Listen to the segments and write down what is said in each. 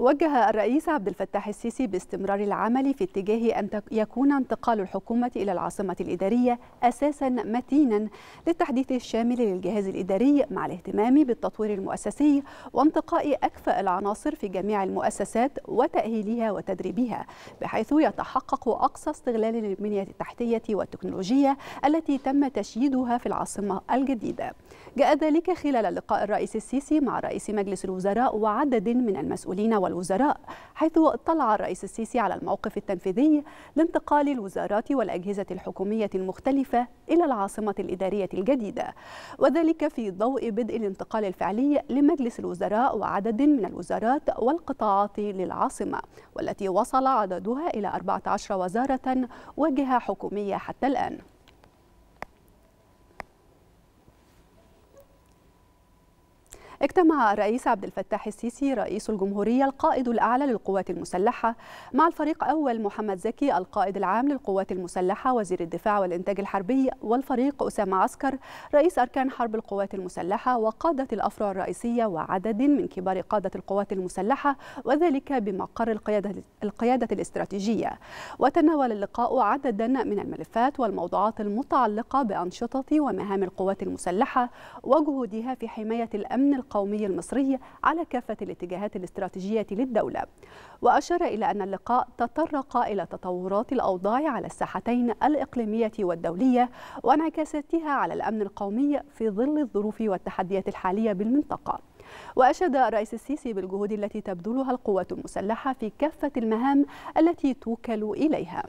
وجه الرئيس عبد الفتاح السيسي باستمرار العمل في اتجاه أن يكون انتقال الحكومة إلى العاصمة الإدارية أساسا متينا للتحديث الشامل للجهاز الإداري مع الاهتمام بالتطوير المؤسسي وانتقاء أكفأ العناصر في جميع المؤسسات وتأهيلها وتدريبها بحيث يتحقق أقصى استغلال للبنية التحتية والتكنولوجية التي تم تشييدها في العاصمة الجديدة جاء ذلك خلال لقاء الرئيس السيسي مع رئيس مجلس الوزراء وعدد من المسؤولين وال والوزراء حيث اطلع الرئيس السيسي على الموقف التنفيذي لانتقال الوزارات والأجهزة الحكومية المختلفة إلى العاصمة الإدارية الجديدة وذلك في ضوء بدء الانتقال الفعلي لمجلس الوزراء وعدد من الوزارات والقطاعات للعاصمة والتي وصل عددها إلى 14 وزارة وجهة حكومية حتى الآن اجتمع الرئيس عبد الفتاح السيسي رئيس الجمهورية القائد الأعلى للقوات المسلحة مع الفريق أول محمد زكي القائد العام للقوات المسلحة وزير الدفاع والإنتاج الحربي والفريق أسامة عسكر رئيس أركان حرب القوات المسلحة وقادة الأفرع الرئيسية وعدد من كبار قادة القوات المسلحة وذلك بمقر القيادة, القيادة الاستراتيجية وتناول اللقاء عددا من الملفات والموضوعات المتعلقة بأنشطة ومهام القوات المسلحة وجهودها في حماية الأمن القومي المصري على كافة الاتجاهات الاستراتيجية للدولة وأشار إلى أن اللقاء تطرق إلى تطورات الأوضاع على الساحتين الإقليمية والدولية وانعكاساتها على الأمن القومي في ظل الظروف والتحديات الحالية بالمنطقة وأشاد الرئيس السيسي بالجهود التي تبذلها القوات المسلحة في كافة المهام التي توكل إليها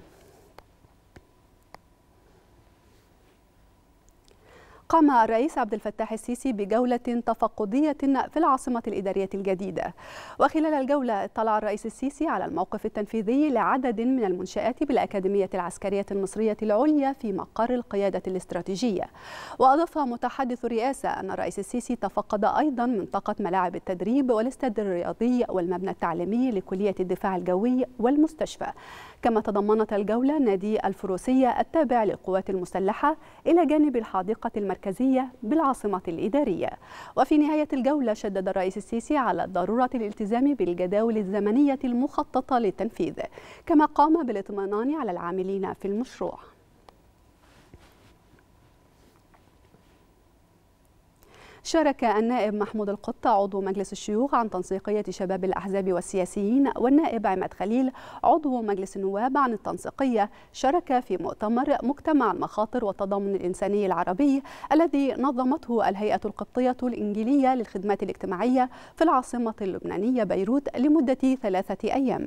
قام الرئيس عبد الفتاح السيسي بجولة تفقدية في العاصمة الإدارية الجديدة وخلال الجولة اطلع الرئيس السيسي على الموقف التنفيذي لعدد من المنشآت بالأكاديمية العسكرية المصرية العليا في مقر القيادة الاستراتيجية وأضاف متحدث الرئاسة أن الرئيس السيسي تفقد أيضا منطقة ملاعب التدريب والاستاد الرياضي والمبنى التعليمي لكلية الدفاع الجوي والمستشفى كما تضمنت الجولة نادي الفروسية التابع للقوات المسلحة إلى جانب الحديقة المركزية المركزية بالعاصمة الإدارية وفي نهاية الجولة شدد الرئيس السيسي على ضرورة الالتزام بالجداول الزمنية المخططة للتنفيذ كما قام بالاطمئنان على العاملين في المشروع شارك النائب محمود القط عضو مجلس الشيوخ عن تنسيقية شباب الأحزاب والسياسيين والنائب عماد خليل عضو مجلس النواب عن التنسيقية شارك في مؤتمر مجتمع المخاطر والتضامن الإنساني العربي الذي نظمته الهيئة القبطية الإنجيلية للخدمات الاجتماعية في العاصمة اللبنانية بيروت لمدة ثلاثة أيام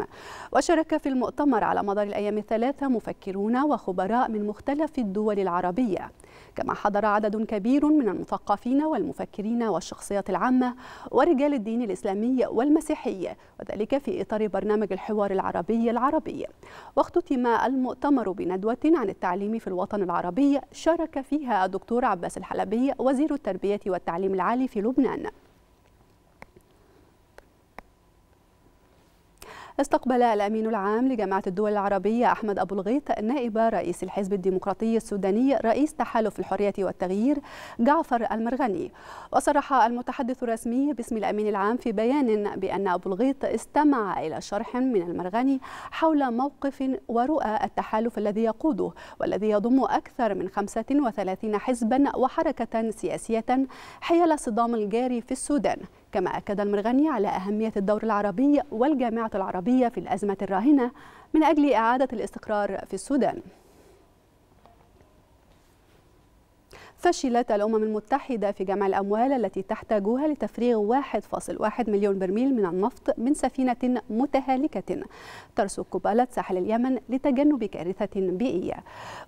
وشارك في المؤتمر على مدار الأيام الثلاثة مفكرون وخبراء من مختلف الدول العربية كما حضر عدد كبير من المثقفين والمفكرين والشخصيات العامة ورجال الدين الإسلامي والمسيحي وذلك في إطار برنامج الحوار العربي العربي واختتم المؤتمر بندوة عن التعليم في الوطن العربي شارك فيها الدكتور عباس الحلبي وزير التربية والتعليم العالي في لبنان استقبل الأمين العام لجامعة الدول العربية أحمد أبو الغيط نائب رئيس الحزب الديمقراطي السوداني رئيس تحالف الحرية والتغيير جعفر المرغني وصرح المتحدث الرسمي باسم الأمين العام في بيان بأن أبو الغيط استمع إلى شرح من المرغني حول موقف ورؤى التحالف الذي يقوده والذي يضم أكثر من 35 حزبا وحركة سياسية حيال الصدام الجاري في السودان كما أكد المرغني على أهمية الدور العربي والجامعة العربية في الأزمة الراهنة من أجل إعادة الاستقرار في السودان فشلت الأمم المتحدة في جمع الأموال التي تحتاجها لتفريغ 1.1 مليون برميل من النفط من سفينة متهالكة ترسب قبالة ساحل اليمن لتجنب كارثة بيئية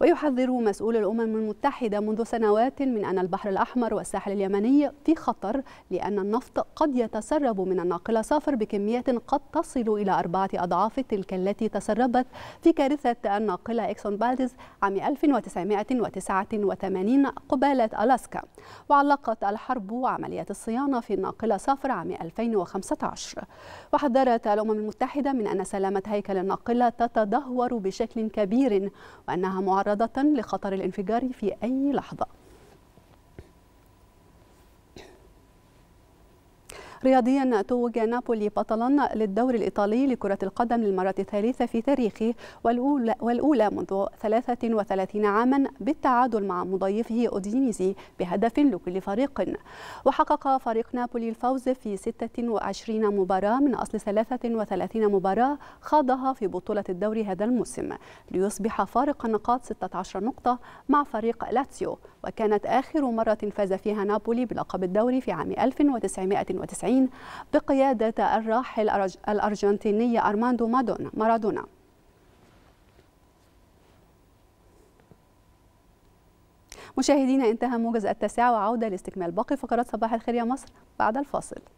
ويحذر مسؤول الأمم المتحدة منذ سنوات من أن البحر الأحمر والساحل اليمني في خطر لأن النفط قد يتسرب من الناقلة صافر بكميات قد تصل إلى أربعة أضعاف تلك التي تسربت في كارثة الناقلة إكسون بالدز عام 1989 قبالة جبالة ألاسكا وعلقت الحرب عملية الصيانة في الناقلة صفر عام 2015 وحذرت الأمم المتحدة من أن سلامة هيكل الناقلة تتدهور بشكل كبير وأنها معرضة لخطر الانفجار في أي لحظة رياضيا توج نابولي بطلا للدور الإيطالي لكرة القدم للمرة الثالثة في تاريخه والأولى, والأولى منذ 33 عاما بالتعادل مع مضيفه أودينيزي بهدف لكل فريق وحقق فريق نابولي الفوز في 26 مباراة من أصل 33 مباراة خاضها في بطولة الدوري هذا الموسم ليصبح فارق النقاط 16 نقطة مع فريق لاتسيو وكانت آخر مرة فاز فيها نابولي بلقب الدوري في عام 1990 1970 بقيادة الراحل الأرجنتيني أرماندو مارادونا مشاهدينا انتهى موجز التاسعة وعودة لاستكمال باقي فقرات صباح الخير يا مصر بعد الفاصل